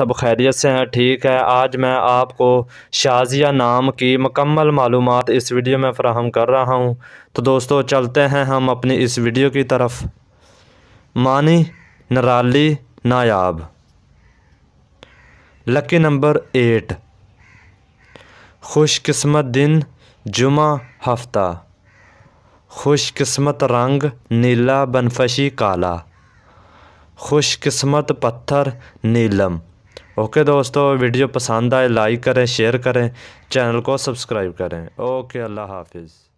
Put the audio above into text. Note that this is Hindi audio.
सब खैरियत से हैं ठीक है आज मैं आपको शाजिया नाम की मकम्मल मालूम इस वीडियो में फ़राहम कर रहा हूँ तो दोस्तों चलते हैं हम अपनी इस वीडियो की तरफ मानी नराली नायाब लकी नंबर एट खुशकस्मत दिन जुमा हफ्ता खुशकस्मत रंग नीला बनफशी काला खुशकस्मत पत्थर नीलम ओके दोस्तों वीडियो पसंद आए लाइक करें शेयर करें चैनल को सब्सक्राइब करें ओके अल्लाह हाफिज़